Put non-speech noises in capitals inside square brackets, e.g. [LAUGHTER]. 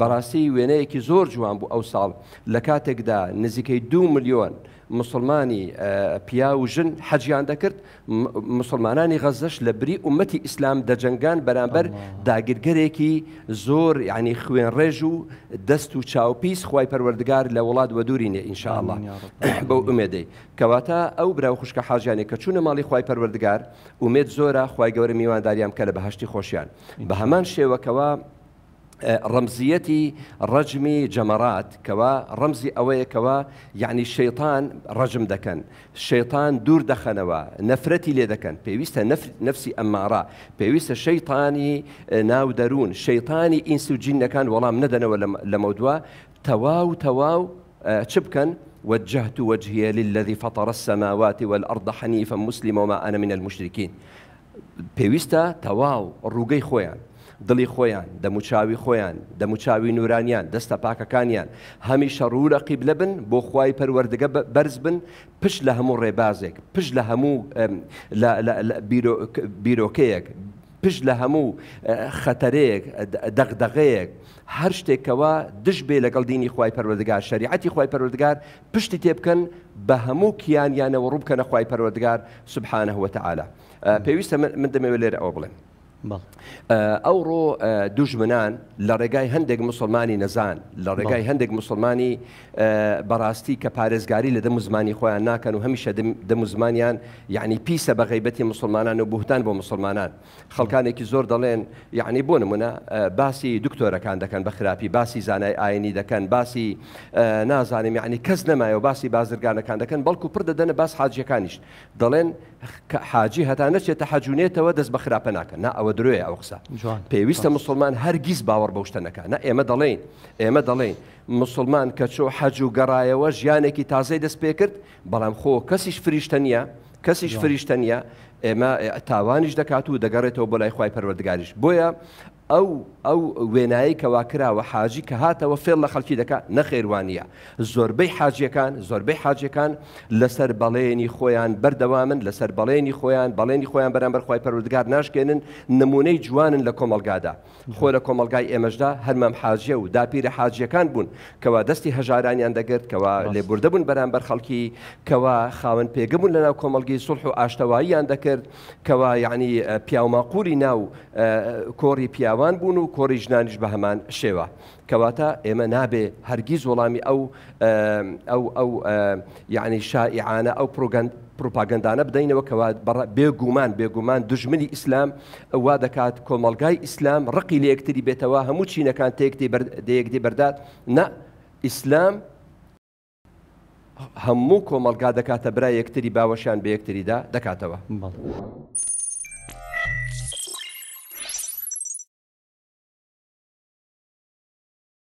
بەڕاستی وێنەیەکی زۆر جوان بوو ئەو ساڵ لە کاتێکدا نزیکەی دو میلیۆن مسلمانی پیا و ژن حەجیان دەکرد مسلمانانی غەزەش لە بری عومەتی ئیسلام دەجنگان بەرامبەر داگیرگەرێکی زۆر یعنی خوێن ڕێژ و دەست و چاوپیس خی پەروەردگار لە وڵات وەدوورینێ ئینشاءله [COUGHS] بەو ئومێدەی کەواتە ئەو برا خوشکە حاجیانی کە چوونە ماڵی خی پەروەردگار ومێت زۆرە خی گەورە میوانداریان کە لە بەهشتی خۆشیان بە هەمان شێوەکەوە آه، رمزيتي ڕەمزیەتی ڕەجمی جەمەرات کەوا ڕەمزی ئەوەیەکەوە یعنی يعني شەیطان ڕەژم دەکەن شەیطان دوور دەخەنەوە نەفرەتی لێ دەکەن پێویستە نفسي ئەمارا پێویستە شيطاني آه، ناو شيطاني إنسو جن كان ولا مندنا ولا لموضوع تواو تواو آه، بکەن وجهت وجهي للذي فطر السماوات والأرض حنيفا مسلما وما أنا من المشركين بيويستا تواو الرقي خويا دڵی خۆیان دەموچاوی خۆیان دەموچاوی نورانیان دەستە پاکەکانیان هەمیشە ڕوورەقی لەبن بۆ خی پەروەردەگە بەرز بن پشت لە هەموو ڕێبازێک پشت لە هەموو بیرۆکەیەک پشت لە هەموو خەتەرەیەک دەغدەغەیەک هەر شتێکەوە دش بێ لەگەڵ دینی خی پەروەردگار شریعەتی خی پەروەردگار پشتی تێبکەن بە هەموو کیانیانەوە ڕووبکەنە خی پەروەردگار سبحانەهوەتەعاالە پێویستە من دەمەوێت لێرە ئەوە بڵێن. ئەوڕۆ دوژمنان لە ڕێگای هەندێک مسلمانی نەزان لە ڕێگای هەندێک مسلمانی بەڕاستی کە پارێزگاری لە دەم زمانی خۆیان ناکەن و هەمیشە دەم زمانیان یعنی پیسە بە غیبەتی مسلمانان و بوهتان بۆ مسلمانان خەڵکانێکی زۆر دەڵێن یعنی بۆ نمونە باسی دکتۆرەکان دەکەن بە خراپی باسی زانای ئاینی دەکەن باسی نازانم یعنی کەس نەمایەوە باسی بازرگانەکان دەکەن بەڵکو پڕ دەدەنە باس حاجەکانیش دەڵێن حاجی هەتا نەچێتە حەجوونێتەوە دەست بە خراپە ناکەن نا ئەوە ئەوە درۆیە ئەو قسە پێویستە مسلمان هەرگیز باوەڕ بە شتەنەکە نە ئێمە دەڵێن ئێمە دەڵێن مسلمان کە چۆ حەج و گەڕایەوە ژیانێکی تازەی دەست پێ کرد بەڵام خۆ کەسیش فریشتە نیە کەسیش فریشتە نیە ئێمە تاوانیش دەکات و دەگەڕێتەوە بۆ لای خی پەروەردگاریش بۆیە ئەو ئەو وێنایی کەوا کراوە حاجی کە هاتەوە فێڵ لە خەڵکی دەکات نەخێوانە زۆربەی حاجەکان زۆربەی حاجەکان لەسەر بەڵێنی خۆیان بەردەوامن لەسەر بەڵێنی خۆیان بەڵێنی خۆیان بەرامبەر خۆی پەرودگار ناشکێنن نمونەی جوانن لە کۆمەلگادا خۆ لە کۆمەلگای ئێمەشدا هەرمەم حاجە و داپیرە حاجەکان بوون کەوا دەستی هەژارانیان دەگرت کەوا لێبوردەبوون بەرامبەر خەڵکی کەوا خاون پێگەبوون لەناو کۆمەلگی سڵح و ئاشتەواییان دەکرد کەوا یعنی پیاوماقوری ناو کۆری پیاوە ئەوان بوون و کۆریژنانیش بە هەمان شێوە کەواتە ئێمە نابێ هەرگیز وەڵامی ئەو ئەو ئەو یعنی شائعانە ئەو پرۆگەند پروپاگەندانە بدەینەوە کەوا بێگومان بێگومان دژمنی ئیسلام وا دەکات کۆمەلگای ئیسلام ڕقی لە یەکتری بێتەوە هەموو چینەکان تێکدەیەکدی بەردات نە ئیسلام هەموو کۆمەلگا دەکاتە برای یەکتری باوەشان بە یەکتریدا دەکاتەوە.